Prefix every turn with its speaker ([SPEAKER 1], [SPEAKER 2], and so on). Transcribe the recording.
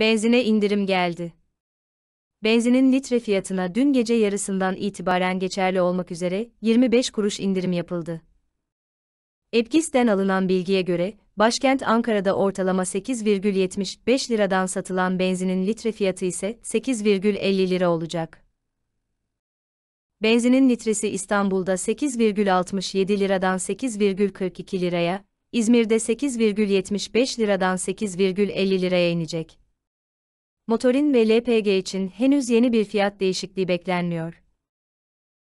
[SPEAKER 1] Benzine indirim geldi. Benzinin litre fiyatına dün gece yarısından itibaren geçerli olmak üzere 25 kuruş indirim yapıldı. Epkis'ten alınan bilgiye göre, başkent Ankara'da ortalama 8,75 liradan satılan benzinin litre fiyatı ise 8,50 lira olacak. Benzinin litresi İstanbul'da 8,67 liradan 8,42 liraya, İzmir'de 8,75 liradan 8,50 liraya inecek motorin ve LPG için henüz yeni bir fiyat değişikliği beklenmiyor.